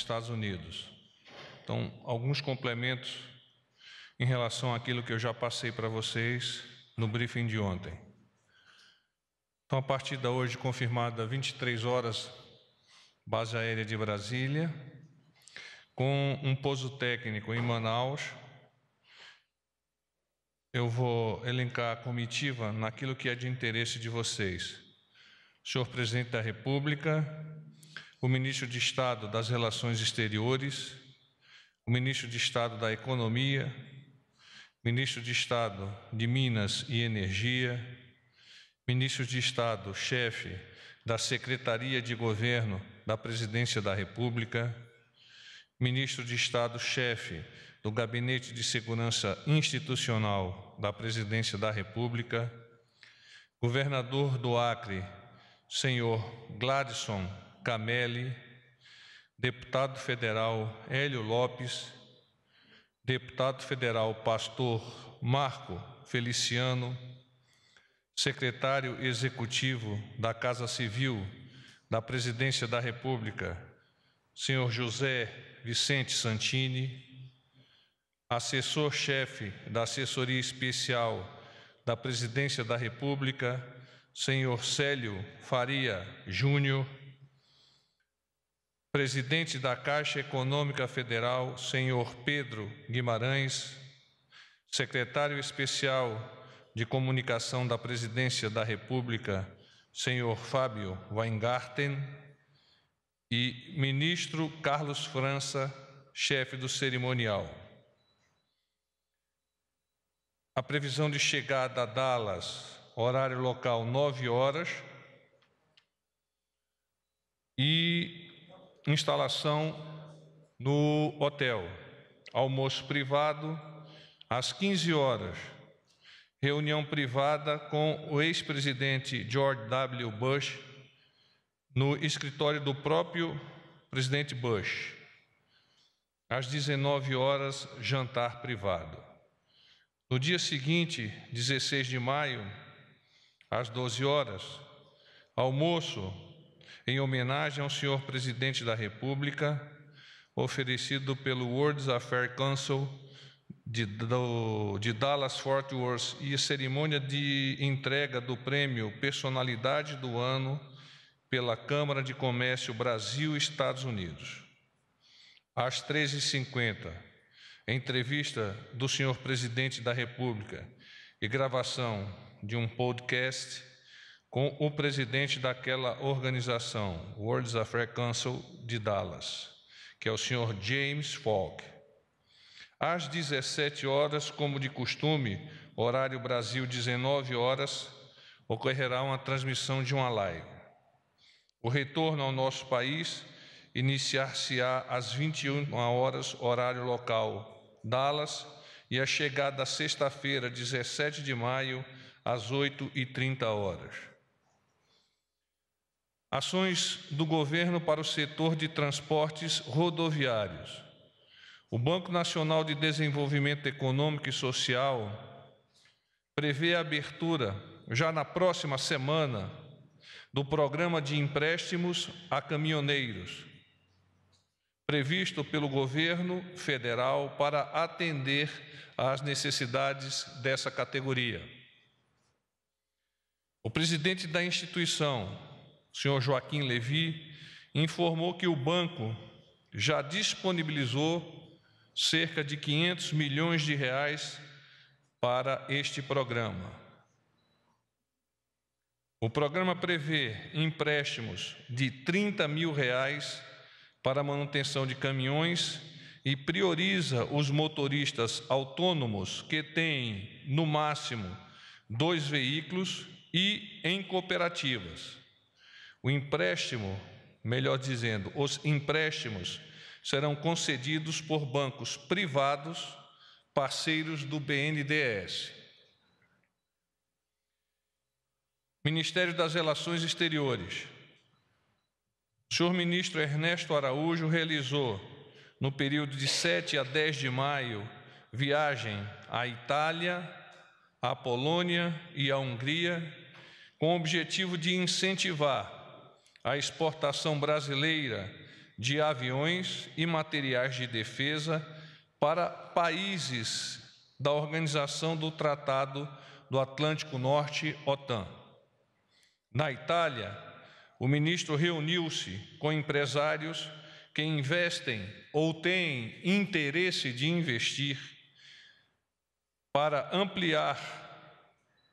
Estados Unidos. Então, alguns complementos em relação àquilo que eu já passei para vocês no briefing de ontem. Então, a partir da hoje, confirmada 23 horas, base aérea de Brasília, com um pouso técnico em Manaus. Eu vou elencar a comitiva naquilo que é de interesse de vocês. Senhor Presidente da República, o ministro de Estado das Relações Exteriores, o ministro de Estado da Economia, ministro de Estado de Minas e Energia, ministro de Estado, chefe da Secretaria de Governo da Presidência da República, ministro de Estado, chefe do Gabinete de Segurança Institucional da Presidência da República, governador do Acre, senhor Gladson Cameli, deputado federal Hélio Lopes, deputado federal pastor Marco Feliciano, secretário executivo da Casa Civil da Presidência da República, senhor José Vicente Santini, assessor-chefe da Assessoria Especial da Presidência da República, senhor Célio Faria Júnior, presidente da Caixa Econômica Federal, senhor Pedro Guimarães, secretário especial de Comunicação da Presidência da República, senhor Fábio Weingarten, e ministro Carlos França, chefe do cerimonial. A previsão de chegada a Dallas, horário local, 9 horas. E instalação no hotel, almoço privado às 15 horas, reunião privada com o ex-presidente George W. Bush no escritório do próprio presidente Bush. Às 19 horas, jantar privado. No dia seguinte, 16 de maio, às 12 horas, almoço em homenagem ao senhor presidente da República, oferecido pelo World Affairs Council de, do, de Dallas Fort Worth e cerimônia de entrega do prêmio Personalidade do Ano pela Câmara de Comércio Brasil-Estados Unidos. Às 13h50, entrevista do senhor presidente da República e gravação de um podcast com o presidente daquela organização, World Affairs Council de Dallas, que é o senhor James Falk. Às 17 horas, como de costume, horário Brasil 19 horas, ocorrerá uma transmissão de uma live. O retorno ao nosso país iniciar-se-á às 21 horas, horário local Dallas, e a chegada sexta-feira, 17 de maio, às 8h30 horas. Ações do governo para o setor de transportes rodoviários. O Banco Nacional de Desenvolvimento Econômico e Social prevê a abertura, já na próxima semana, do programa de empréstimos a caminhoneiros, previsto pelo governo federal para atender às necessidades dessa categoria. O presidente da instituição, senhor Joaquim Levi, informou que o banco já disponibilizou cerca de 500 milhões de reais para este programa. O programa prevê empréstimos de 30 mil reais para manutenção de caminhões e prioriza os motoristas autônomos que têm, no máximo, dois veículos e em cooperativas. O empréstimo, melhor dizendo, os empréstimos serão concedidos por bancos privados parceiros do BNDES. Ministério das Relações Exteriores. O senhor ministro Ernesto Araújo realizou, no período de 7 a 10 de maio, viagem à Itália, à Polônia e à Hungria, com o objetivo de incentivar a exportação brasileira de aviões e materiais de defesa para países da Organização do Tratado do Atlântico Norte, OTAN. Na Itália, o ministro reuniu-se com empresários que investem ou têm interesse de investir para ampliar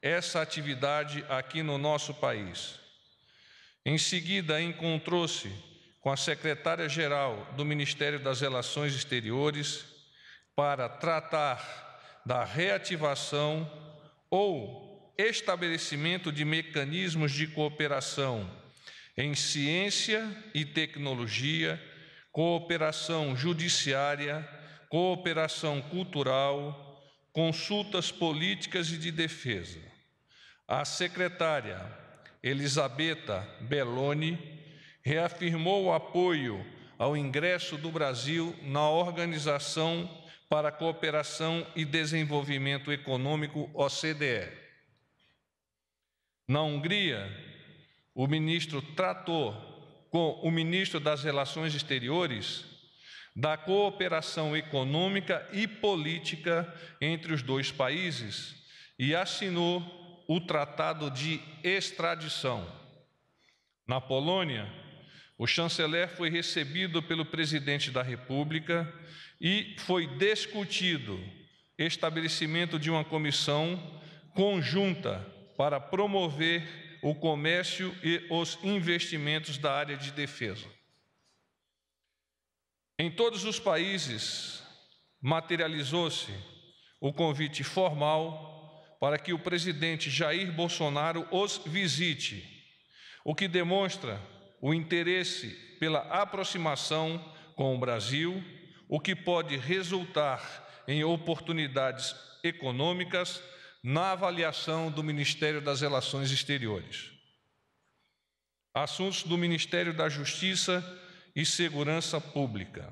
essa atividade aqui no nosso país. Em seguida, encontrou-se com a secretária-geral do Ministério das Relações Exteriores para tratar da reativação ou estabelecimento de mecanismos de cooperação em ciência e tecnologia, cooperação judiciária, cooperação cultural, consultas políticas e de defesa. A secretária Elisabetta Belloni, reafirmou o apoio ao ingresso do Brasil na Organização para a Cooperação e Desenvolvimento Econômico, OCDE. Na Hungria, o ministro tratou com o ministro das Relações Exteriores da cooperação econômica e política entre os dois países e assinou o tratado de extradição. Na Polônia, o chanceler foi recebido pelo presidente da República e foi discutido estabelecimento de uma comissão conjunta para promover o comércio e os investimentos da área de defesa. Em todos os países materializou-se o convite formal para que o presidente Jair Bolsonaro os visite, o que demonstra o interesse pela aproximação com o Brasil, o que pode resultar em oportunidades econômicas na avaliação do Ministério das Relações Exteriores. Assuntos do Ministério da Justiça e Segurança Pública.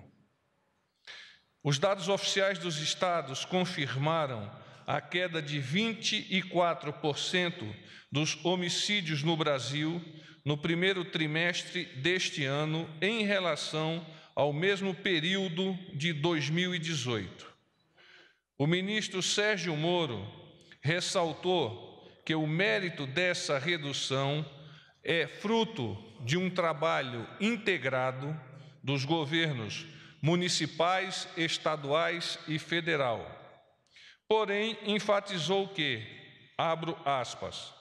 Os dados oficiais dos estados confirmaram a queda de 24% dos homicídios no Brasil no primeiro trimestre deste ano em relação ao mesmo período de 2018. O ministro Sérgio Moro ressaltou que o mérito dessa redução é fruto de um trabalho integrado dos governos municipais, estaduais e federal Porém, enfatizou que, abro aspas,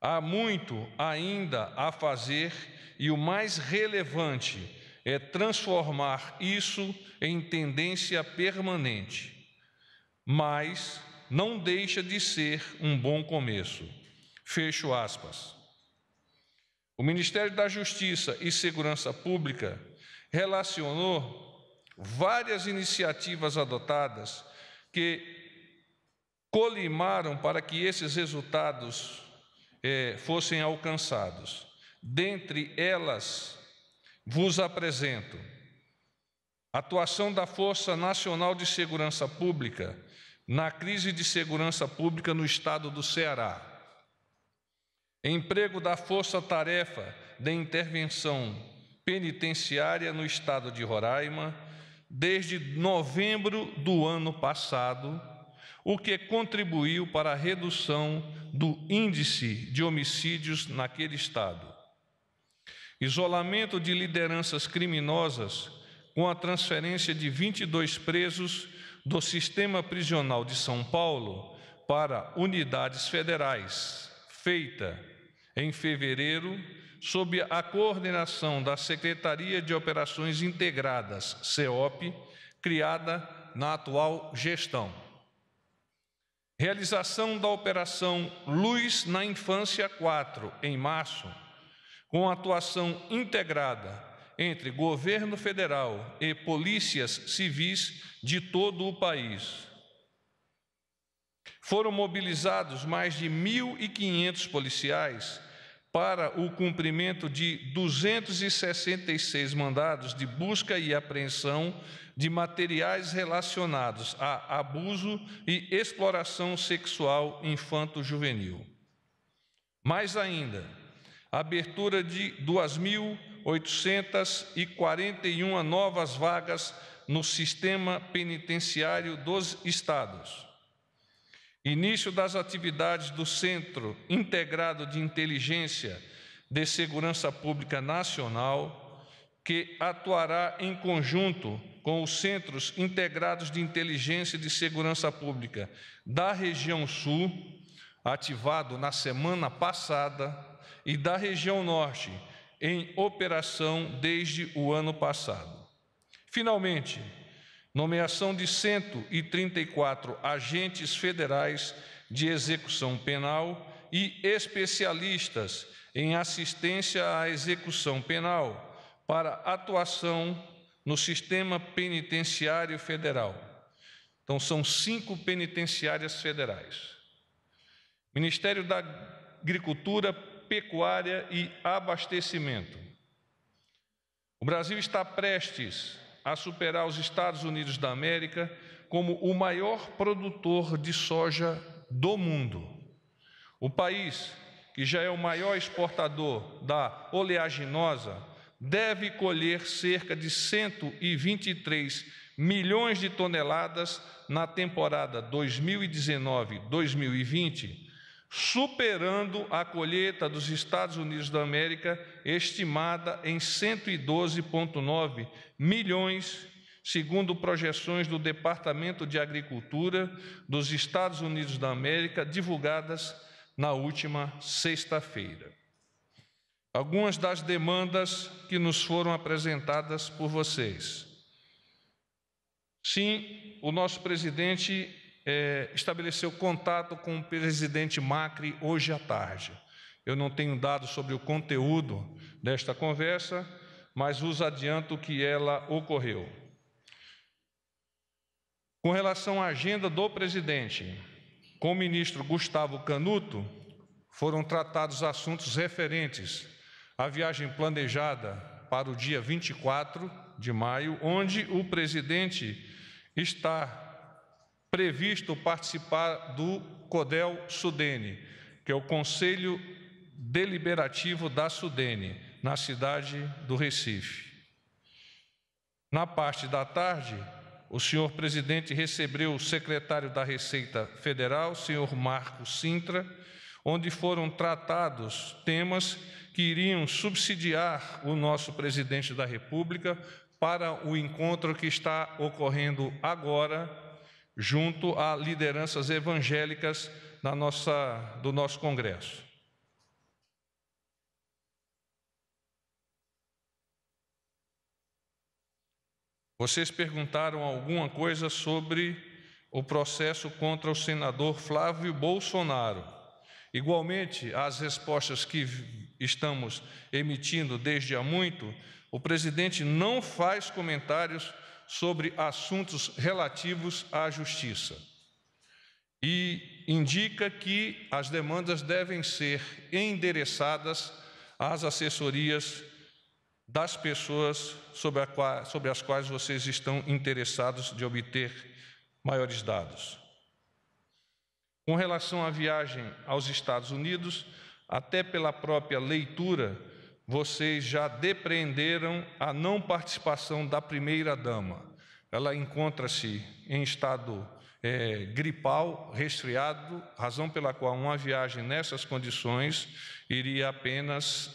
há muito ainda a fazer e o mais relevante é transformar isso em tendência permanente. Mas não deixa de ser um bom começo. Fecho aspas. O Ministério da Justiça e Segurança Pública relacionou várias iniciativas adotadas que colimaram para que esses resultados é, fossem alcançados. Dentre elas, vos apresento atuação da Força Nacional de Segurança Pública na crise de segurança pública no estado do Ceará. Emprego da Força Tarefa de Intervenção Penitenciária no estado de Roraima desde novembro do ano passado o que contribuiu para a redução do índice de homicídios naquele estado. Isolamento de lideranças criminosas com a transferência de 22 presos do sistema prisional de São Paulo para unidades federais, feita em fevereiro sob a coordenação da Secretaria de Operações Integradas, CEOP, criada na atual gestão. Realização da Operação Luz na Infância 4, em março, com atuação integrada entre governo federal e polícias civis de todo o país. Foram mobilizados mais de 1.500 policiais para o cumprimento de 266 mandados de busca e apreensão de materiais relacionados a abuso e exploração sexual infanto-juvenil. Mais ainda, abertura de 2.841 novas vagas no sistema penitenciário dos estados Início das atividades do Centro Integrado de Inteligência de Segurança Pública Nacional, que atuará em conjunto com os Centros Integrados de Inteligência de Segurança Pública da região Sul, ativado na semana passada, e da região Norte, em operação desde o ano passado. Finalmente, nomeação de 134 agentes federais de execução penal e especialistas em assistência à execução penal para atuação no sistema penitenciário federal. Então, são cinco penitenciárias federais: Ministério da Agricultura, Pecuária e Abastecimento. O Brasil está prestes a superar os Estados Unidos da América como o maior produtor de soja do mundo. O país, que já é o maior exportador da oleaginosa, deve colher cerca de 123 milhões de toneladas na temporada 2019-2020 superando a colheita dos Estados Unidos da América, estimada em 112,9 milhões, segundo projeções do Departamento de Agricultura dos Estados Unidos da América, divulgadas na última sexta-feira. Algumas das demandas que nos foram apresentadas por vocês. Sim, o nosso presidente é, estabeleceu contato com o presidente Macri hoje à tarde. Eu não tenho dados sobre o conteúdo desta conversa, mas vos adianto que ela ocorreu. Com relação à agenda do presidente, com o ministro Gustavo Canuto, foram tratados assuntos referentes à viagem planejada para o dia 24 de maio, onde o presidente está previsto participar do CODEL Sudene, que é o Conselho Deliberativo da Sudene, na cidade do Recife. Na parte da tarde, o senhor presidente recebeu o secretário da Receita Federal, senhor Marco Sintra, onde foram tratados temas que iriam subsidiar o nosso presidente da República para o encontro que está ocorrendo agora junto a lideranças evangélicas nossa, do nosso congresso. Vocês perguntaram alguma coisa sobre o processo contra o senador Flávio Bolsonaro. Igualmente, as respostas que estamos emitindo desde há muito, o presidente não faz comentários sobre assuntos relativos à justiça. E indica que as demandas devem ser endereçadas às assessorias das pessoas sobre, a, sobre as quais vocês estão interessados de obter maiores dados. Com relação à viagem aos Estados Unidos, até pela própria leitura vocês já depreenderam a não participação da primeira-dama. Ela encontra-se em estado é, gripal, resfriado, razão pela qual uma viagem nessas condições iria apenas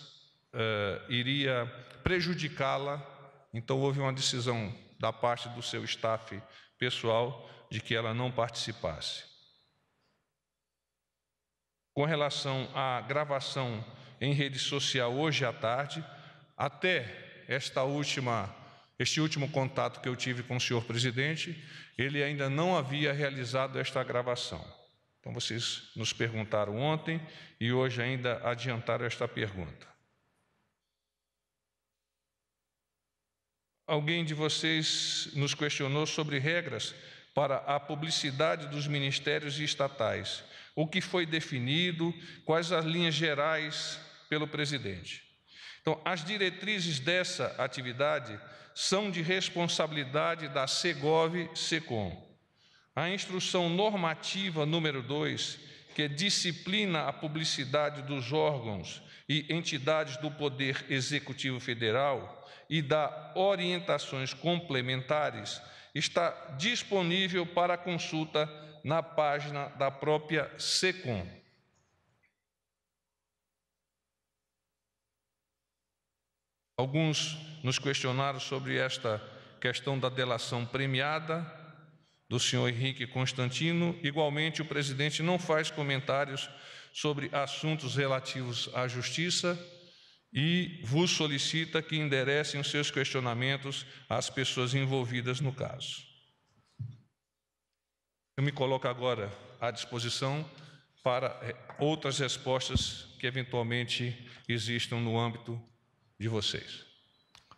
uh, iria prejudicá-la. Então houve uma decisão da parte do seu staff pessoal de que ela não participasse. Com relação à gravação em rede social hoje à tarde, até esta última este último contato que eu tive com o senhor presidente, ele ainda não havia realizado esta gravação. Então vocês nos perguntaram ontem e hoje ainda adiantaram esta pergunta. Alguém de vocês nos questionou sobre regras para a publicidade dos ministérios estatais. O que foi definido, quais as linhas gerais pelo presidente. Então, as diretrizes dessa atividade são de responsabilidade da Segov-Secom. A instrução normativa número 2, que disciplina a publicidade dos órgãos e entidades do Poder Executivo Federal e dá orientações complementares, está disponível para consulta na página da própria SECOM. Alguns nos questionaram sobre esta questão da delação premiada do senhor Henrique Constantino. Igualmente, o presidente não faz comentários sobre assuntos relativos à justiça e vos solicita que enderecem os seus questionamentos às pessoas envolvidas no caso. Eu me coloco agora à disposição para eh, outras respostas que eventualmente existam no âmbito de vocês.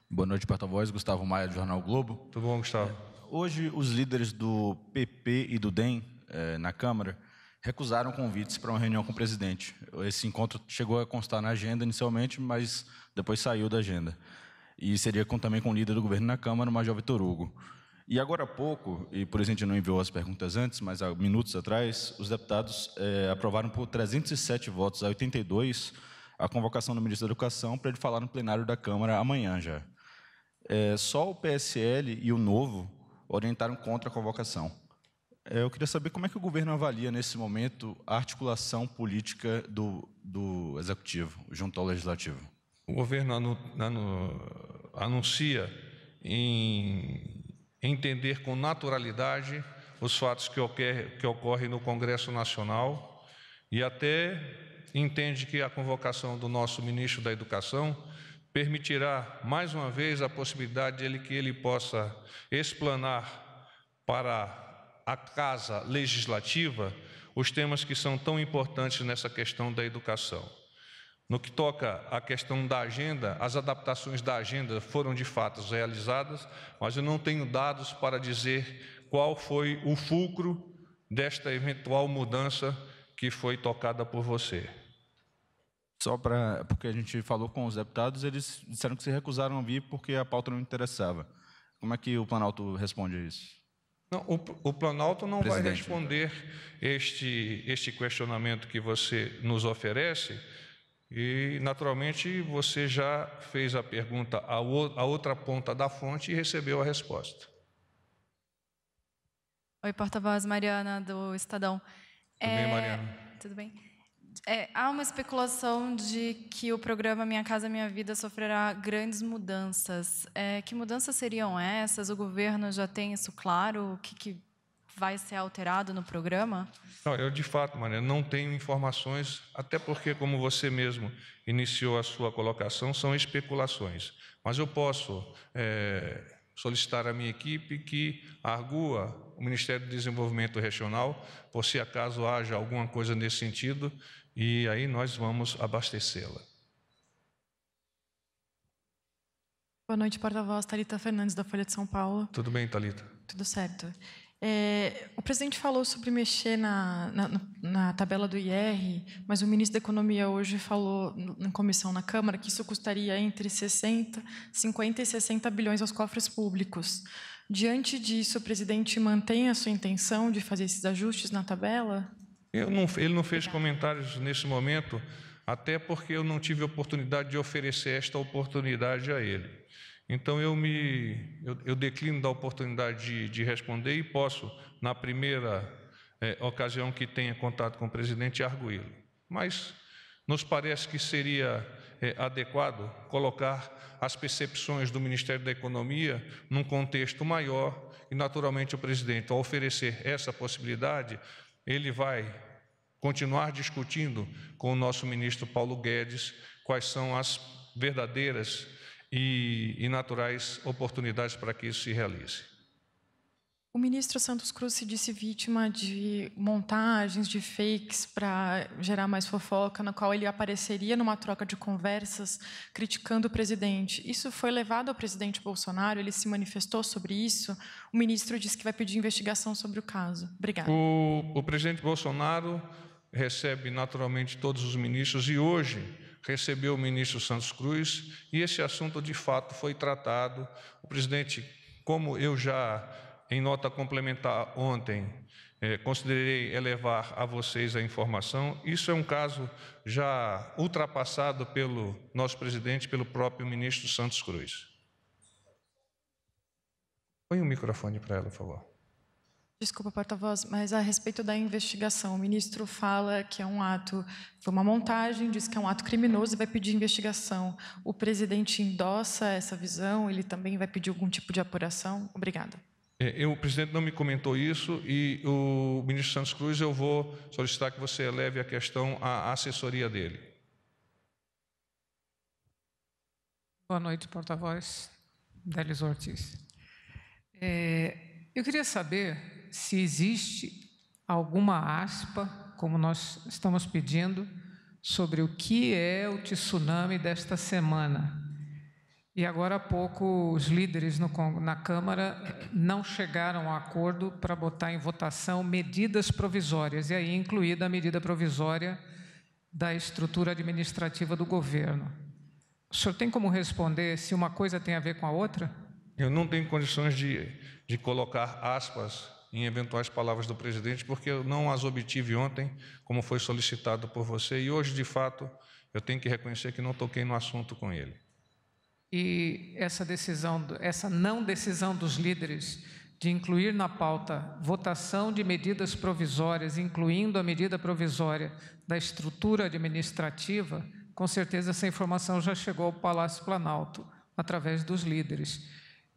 Boa noite, porta-voz. Gustavo Maia, do Jornal Globo. Tudo bom, Gustavo? É, hoje, os líderes do PP e do DEM é, na Câmara recusaram convites para uma reunião com o presidente. Esse encontro chegou a constar na agenda inicialmente, mas depois saiu da agenda. E seria com, também com o líder do governo na Câmara, o Major Vitor Hugo. E agora há pouco, e por isso a gente não enviou as perguntas antes, mas há minutos atrás, os deputados é, aprovaram por 307 votos a 82 a convocação do ministro da Educação para ele falar no plenário da Câmara amanhã já. É, só o PSL e o Novo orientaram contra a convocação. É, eu queria saber como é que o governo avalia, nesse momento, a articulação política do, do Executivo junto ao Legislativo. O governo anu, anu, anuncia em entender com naturalidade os fatos que, ocorre, que ocorrem no Congresso Nacional e até entende que a convocação do nosso ministro da Educação permitirá mais uma vez a possibilidade de ele, que ele possa explanar para a casa legislativa os temas que são tão importantes nessa questão da educação. No que toca à questão da agenda, as adaptações da agenda foram de fato realizadas, mas eu não tenho dados para dizer qual foi o fulcro desta eventual mudança que foi tocada por você só para porque a gente falou com os deputados, eles disseram que se recusaram a vir porque a pauta não interessava. Como é que o Planalto responde a isso? Não, o, o, Planalto não Presidente, vai responder este, este questionamento que você nos oferece. E, naturalmente, você já fez a pergunta à, o, à outra ponta da fonte e recebeu a resposta. Oi, porta-voz Mariana, do Estadão. Tudo é... bem, Mariana? Tudo bem. É, há uma especulação de que o programa Minha Casa Minha Vida sofrerá grandes mudanças. É, que mudanças seriam essas? O governo já tem isso claro? O que, que vai ser alterado no programa? Não, eu de fato, Maria, não tenho informações, até porque, como você mesmo iniciou a sua colocação, são especulações. Mas eu posso é, solicitar à minha equipe que argua o Ministério do Desenvolvimento Regional, por se acaso haja alguma coisa nesse sentido, e aí nós vamos abastecê-la. Boa noite, porta-voz. Talita Fernandes, da Folha de São Paulo. Tudo bem, Talita? Tudo certo. É, o presidente falou sobre mexer na, na, na, tabela do IR, mas o ministro da Economia hoje falou na comissão na Câmara que isso custaria entre 60, 50 e 60 bilhões aos cofres públicos. Diante disso, o presidente mantém a sua intenção de fazer esses ajustes na tabela? Não, ele não fez comentários nesse momento, até porque eu não tive oportunidade de oferecer esta oportunidade a ele. Então eu me eu, eu declino da oportunidade de, de, responder e posso, na primeira é, ocasião que tenha contato com o presidente, arguí-lo. Mas nos parece que seria é, adequado colocar as percepções do Ministério da Economia num contexto maior e, naturalmente, o presidente, ao oferecer essa possibilidade, ele vai continuar discutindo com o nosso ministro Paulo Guedes quais são as verdadeiras e, naturais oportunidades para que isso se realize. O ministro Santos Cruz se disse vítima de montagens, de fakes para gerar mais fofoca, na qual ele apareceria numa troca de conversas criticando o presidente. Isso foi levado ao presidente Bolsonaro, ele se manifestou sobre isso. O ministro disse que vai pedir investigação sobre o caso. Obrigada. O, o presidente Bolsonaro recebe naturalmente todos os ministros e hoje recebeu o ministro Santos Cruz e esse assunto de fato foi tratado. O presidente, como eu já em nota complementar ontem, é, considerei elevar a vocês a informação. Isso é um caso já ultrapassado pelo nosso presidente, pelo próprio ministro Santos Cruz. Põe o microfone para ela, por favor. Desculpa, porta-voz, mas a respeito da investigação, o ministro fala que é um ato, foi uma montagem, diz que é um ato criminoso e vai pedir investigação. O presidente endossa essa visão, ele também vai pedir algum tipo de apuração? Obrigada. É, eu, o presidente não me comentou isso e o ministro Santos Cruz, eu vou solicitar que você eleve a questão à assessoria dele. Boa noite, porta-voz Delis Ortiz. É, eu queria saber se existe alguma aspa, como nós estamos pedindo, sobre o que é o tsunami desta semana e agora há pouco os líderes no, na Câmara eh, não chegaram a acordo para botar em votação medidas provisórias, e aí incluída a medida provisória da estrutura administrativa do governo. O senhor tem como responder se uma coisa tem a ver com a outra? Eu não tenho condições de, de colocar aspas em eventuais palavras do presidente, porque eu não as obtive ontem, como foi solicitado por você, e hoje, de fato, eu tenho que reconhecer que não toquei no assunto com ele e essa decisão, essa não decisão dos líderes de incluir na pauta votação de medidas provisórias, incluindo a medida provisória da estrutura administrativa, com certeza essa informação já chegou ao Palácio Planalto através dos líderes.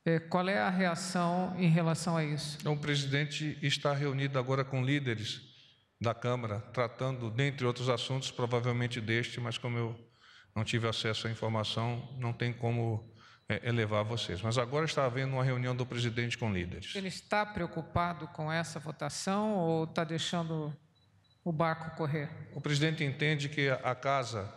É, qual é a reação em relação a isso? Então, o presidente está reunido agora com líderes da Câmara, tratando, dentre outros assuntos, provavelmente deste, mas como eu não tive acesso à informação, não tem como é, elevar vocês. Mas agora está havendo uma reunião do presidente com líderes. Ele está preocupado com essa votação ou está deixando o barco correr? O presidente entende que a casa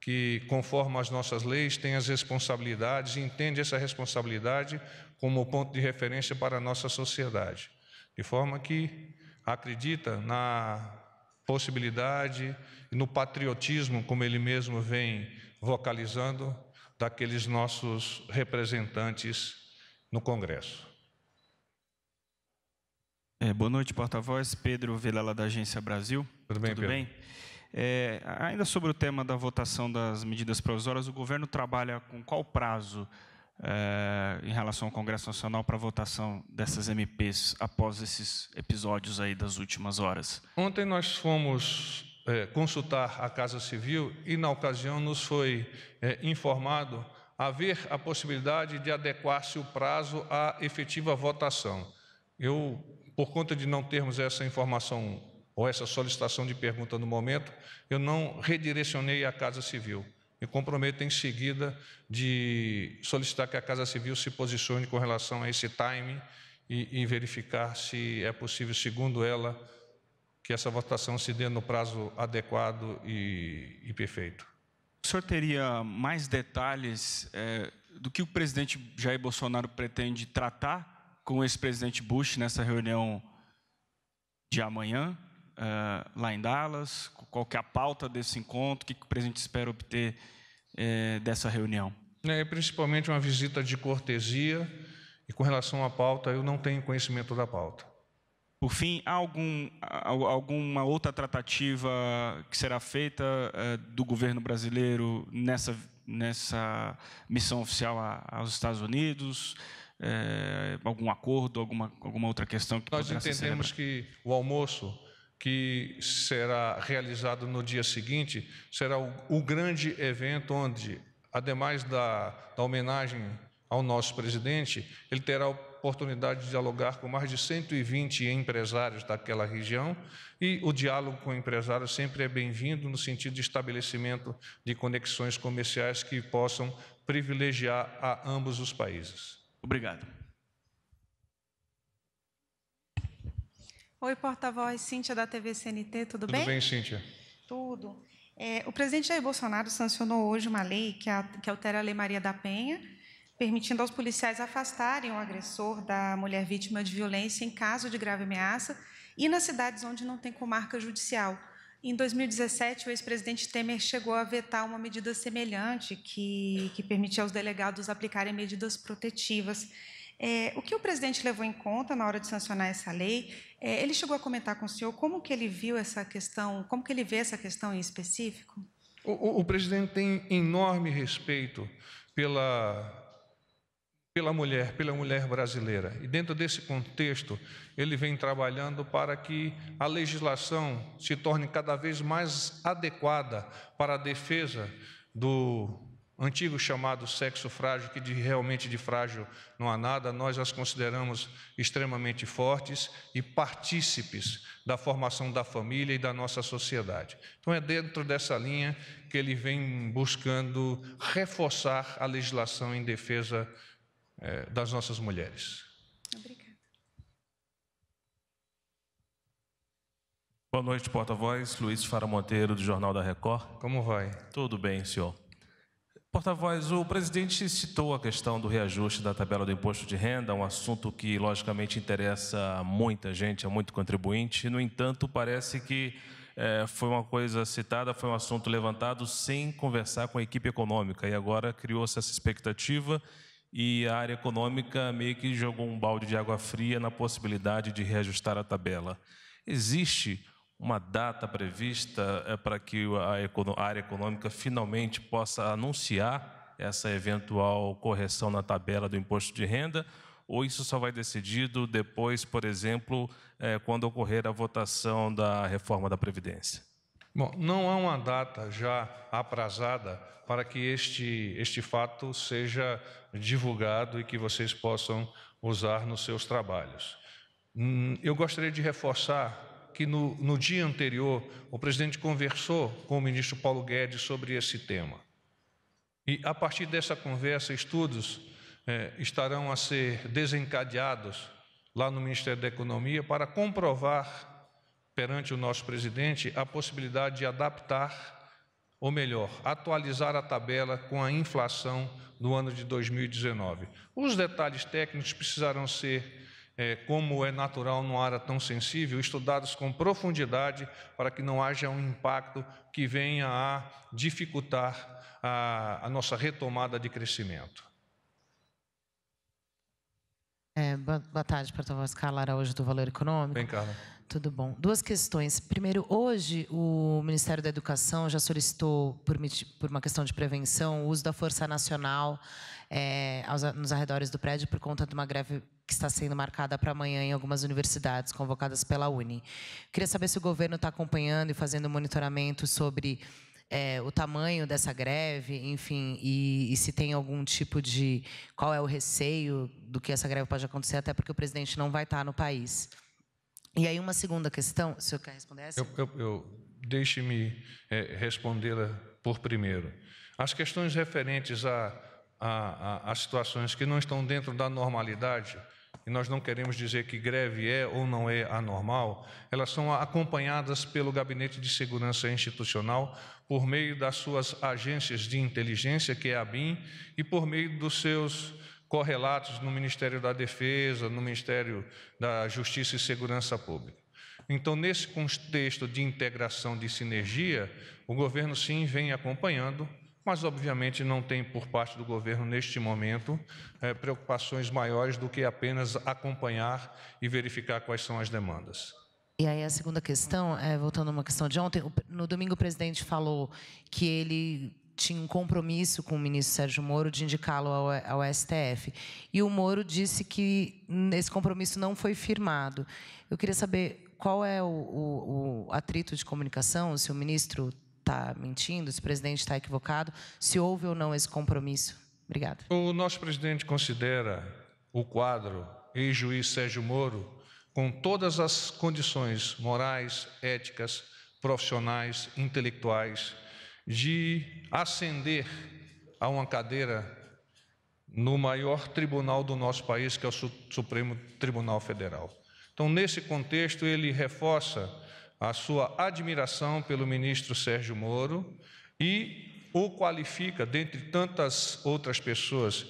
que conforma as nossas leis tem as responsabilidades e entende essa responsabilidade como ponto de referência para a nossa sociedade. De forma que acredita na possibilidade e no patriotismo, como ele mesmo vem vocalizando, daqueles nossos representantes no Congresso. É, boa noite, porta-voz. Pedro Vilela, da Agência Brasil. Tudo bem, Tudo Pedro? Bem? É, ainda sobre o tema da votação das medidas provisórias, o governo trabalha com qual prazo? é, em relação ao Congresso Nacional para votação dessas MPs após esses episódios aí das últimas horas? Ontem nós fomos é, consultar a Casa Civil e na ocasião nos foi é, informado haver a possibilidade de adequar-se o prazo à efetiva votação. Eu, por conta de não termos essa informação ou essa solicitação de pergunta no momento, eu não redirecionei à Casa Civil me comprometo em seguida de solicitar que a Casa Civil se posicione com relação a esse time e, e verificar se é possível, segundo ela, que essa votação se dê no prazo adequado e, e perfeito. O senhor teria mais detalhes é, do que o presidente Jair Bolsonaro pretende tratar com o ex-presidente Bush nessa reunião de amanhã? Ah, lá em Dallas? Qual é a pauta desse encontro? O que, que o presidente espera obter eh, dessa reunião? É principalmente uma visita de cortesia e com relação à pauta, eu não tenho conhecimento da pauta. Por fim, há algum, alguma outra tratativa que será feita eh, do governo brasileiro nessa, nessa missão oficial a, aos Estados Unidos? É, algum acordo, alguma, alguma outra questão que Nós entendemos que o almoço que será realizado no dia seguinte, será o, o grande evento onde, ademais da, da homenagem ao nosso presidente, ele terá a oportunidade de dialogar com mais de 120 empresários daquela região e o diálogo com empresários sempre é bem-vindo no sentido de estabelecimento de conexões comerciais que possam privilegiar a ambos os países. Obrigado. Oi, porta-voz Cíntia da TV CNT, tudo, tudo bem? Tudo bem, Cíntia. Tudo. É, o presidente Jair Bolsonaro sancionou hoje uma lei que, a, que altera a Lei Maria da Penha, permitindo aos policiais afastarem o agressor da mulher vítima de violência em caso de grave ameaça e nas cidades onde não tem comarca judicial. Em 2017, o ex-presidente Temer chegou a vetar uma medida semelhante que, que permitia aos delegados aplicarem medidas protetivas. É, o que o presidente levou em conta na hora de sancionar essa lei? É, ele chegou a comentar com o senhor como que ele viu essa questão, como que ele vê essa questão em específico? O, o, o presidente tem enorme respeito pela pela mulher, pela mulher brasileira. E dentro desse contexto, ele vem trabalhando para que a legislação se torne cada vez mais adequada para a defesa do antigo chamado sexo frágil, que de, realmente de frágil não há nada, nós as consideramos extremamente fortes e partícipes da formação da família e da nossa sociedade. Então é dentro dessa linha que ele vem buscando reforçar a legislação em defesa é, das nossas mulheres. Obrigada. Boa noite, porta-voz. Luiz Fara Monteiro, do Jornal da Record. Como vai? Tudo bem, senhor. Porta-voz, o presidente citou a questão do reajuste da tabela do imposto de renda, um assunto que logicamente interessa a muita gente, a muito contribuinte. No entanto, parece que é, foi uma coisa citada, foi um assunto levantado sem conversar com a equipe econômica. E agora criou-se essa expectativa e a área econômica meio que jogou um balde de água fria na possibilidade de reajustar a tabela. Existe uma data prevista é para que a área econômica finalmente possa anunciar essa eventual correção na tabela do imposto de renda? Ou isso só vai decidido depois, por exemplo, é, quando ocorrer a votação da reforma da Previdência? Bom, não há uma data já aprazada para que este, este fato seja divulgado e que vocês possam usar nos seus trabalhos. Hum, eu gostaria de reforçar que no, no dia anterior o presidente conversou com o ministro Paulo Guedes sobre esse tema. E a partir dessa conversa, estudos é, estarão a ser desencadeados lá no Ministério da Economia para comprovar perante o nosso presidente a possibilidade de adaptar, ou melhor, atualizar a tabela com a inflação do ano de 2019. Os detalhes técnicos precisarão ser é, como é natural numa área tão sensível, estudados com profundidade para que não haja um impacto que venha a dificultar a, a nossa retomada de crescimento. É, boa tarde, porta-voz Carla Araújo, do Valor Econômico. Bem, Carla. Tudo bom. Duas questões. Primeiro, hoje o Ministério da Educação já solicitou, por, por uma questão de prevenção, o uso da Força Nacional é, aos, nos arredores do prédio por conta de uma greve que está sendo marcada para amanhã em algumas universidades convocadas pela Uni. Queria saber se o governo está acompanhando e fazendo monitoramento sobre é, o tamanho dessa greve, enfim, e, e, se tem algum tipo de. qual é o receio do que essa greve pode acontecer, até porque o presidente não vai estar tá no país. E aí uma segunda questão, o senhor quer responder essa? Eu, eu, eu Deixe-me é, respondê-la por primeiro. As questões referentes a, a, a situações que não estão dentro da normalidade, e nós não queremos dizer que greve é ou não é anormal, elas são acompanhadas pelo Gabinete de Segurança Institucional por meio das suas agências de inteligência, que é a BIM, e por meio dos seus correlatos no Ministério da Defesa, no Ministério da Justiça e Segurança Pública. Então, nesse contexto de integração, de sinergia, o governo sim vem acompanhando, mas obviamente não tem por parte do governo neste momento é, preocupações maiores do que apenas acompanhar e verificar quais são as demandas. E aí a segunda questão, é, voltando a uma questão de ontem, no domingo o presidente falou que ele tinha um compromisso com o ministro Sérgio Moro de indicá-lo ao, ao, STF. E o Moro disse que esse compromisso não foi firmado. Eu queria saber qual é o, o, o atrito de comunicação, se o ministro está mentindo, se o presidente está equivocado, se houve ou não esse compromisso. Obrigada. O nosso presidente considera o quadro ex-juiz Sérgio Moro com todas as condições morais, éticas, profissionais, intelectuais de ascender a uma cadeira no maior tribunal do nosso país, que é o Supremo Tribunal Federal. Então, nesse contexto, ele reforça a sua admiração pelo ministro Sérgio Moro e o qualifica, dentre tantas outras pessoas,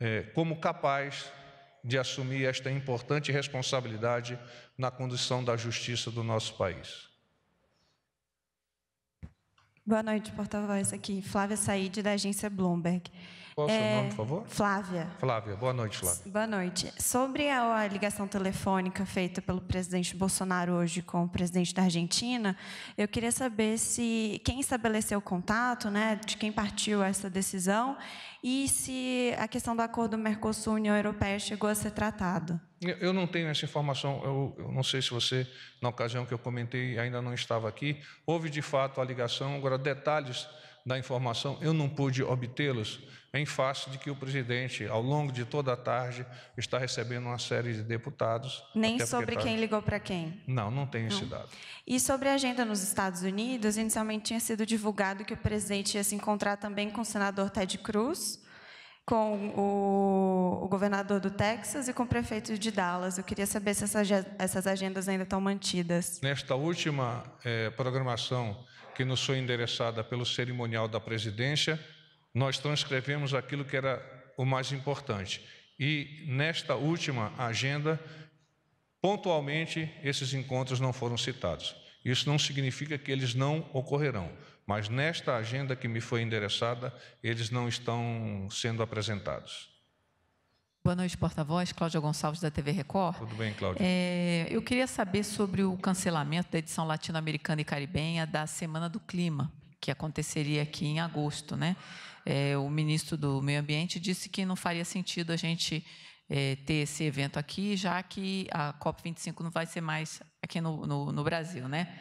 é, como capaz de assumir esta importante responsabilidade na condução da justiça do nosso país. Boa noite, porta-voz. Aqui, Flávia Said, da agência Bloomberg. Qual é o seu nome, é, por favor? Flávia. Flávia, boa noite, Flávia. Boa noite. Sobre a ligação telefônica feita pelo presidente Bolsonaro hoje com o presidente da Argentina, eu queria saber se quem estabeleceu o contato, né, de quem partiu essa decisão e se a questão do acordo Mercosul-União Europeia chegou a ser tratado. Eu não tenho essa informação, eu, eu, não sei se você, na ocasião que eu comentei, ainda não estava aqui. Houve de fato a ligação, agora detalhes da informação, eu não pude obtê-los, em face de que o presidente, ao longo de toda a tarde, está recebendo uma série de deputados. Nem sobre quem ligou para quem? Não, não tem esse dado. E sobre a agenda nos Estados Unidos, inicialmente tinha sido divulgado que o presidente ia se encontrar também com o senador Ted Cruz, com o, o governador do Texas e com o prefeito de Dallas. Eu queria saber se essas, essas agendas ainda estão mantidas. Nesta última eh, programação que nos foi endereçada pelo cerimonial da presidência, nós transcrevemos aquilo que era o mais importante. E nesta última agenda, pontualmente, esses encontros não foram citados. Isso não significa que eles não ocorrerão, mas nesta agenda que me foi endereçada, eles não estão sendo apresentados. Boa noite, porta-voz. Cláudia Gonçalves, da TV Record. Tudo bem, Cláudia. É, eu queria saber sobre o cancelamento da edição latino-americana e caribenha da Semana do Clima, que aconteceria aqui em agosto. Né? É, o ministro do Meio Ambiente disse que não faria sentido a gente é, ter esse evento aqui, já que a COP25 não vai ser mais aqui no, no, no Brasil. Né?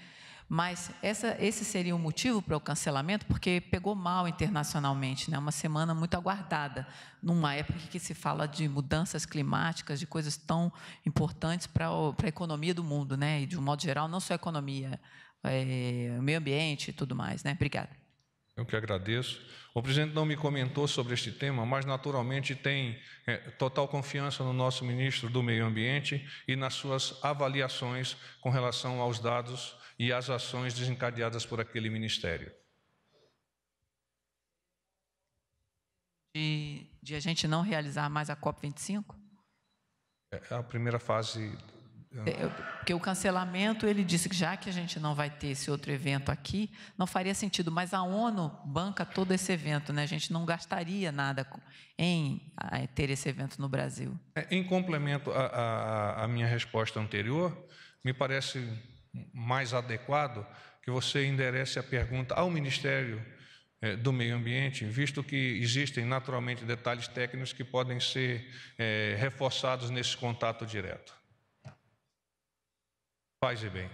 Mas essa, esse seria o um motivo para o cancelamento, porque pegou mal internacionalmente, né? uma semana muito aguardada, numa época que se fala de mudanças climáticas, de coisas tão importantes para, o, para a economia do mundo, né? e de um modo geral, não só a economia, é, o meio ambiente e tudo mais. Né? Obrigada. Eu que agradeço. O presidente não me comentou sobre este tema, mas naturalmente tem é, total confiança no nosso ministro do Meio Ambiente e nas suas avaliações com relação aos dados e as ações desencadeadas por aquele ministério. De, de a gente não realizar mais a COP25? É, é a primeira fase. É. É, porque o cancelamento, ele disse que já que a gente não vai ter esse outro evento aqui, não faria sentido, mas a ONU banca todo esse evento, né? a gente não gastaria nada em ter esse evento no Brasil. em complemento à minha resposta anterior, me parece mais adequado que você enderece a pergunta ao Ministério é, do Meio Ambiente, visto que existem naturalmente detalhes técnicos que podem ser é, reforçados nesse contato direto. Paz e bem.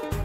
Thank you.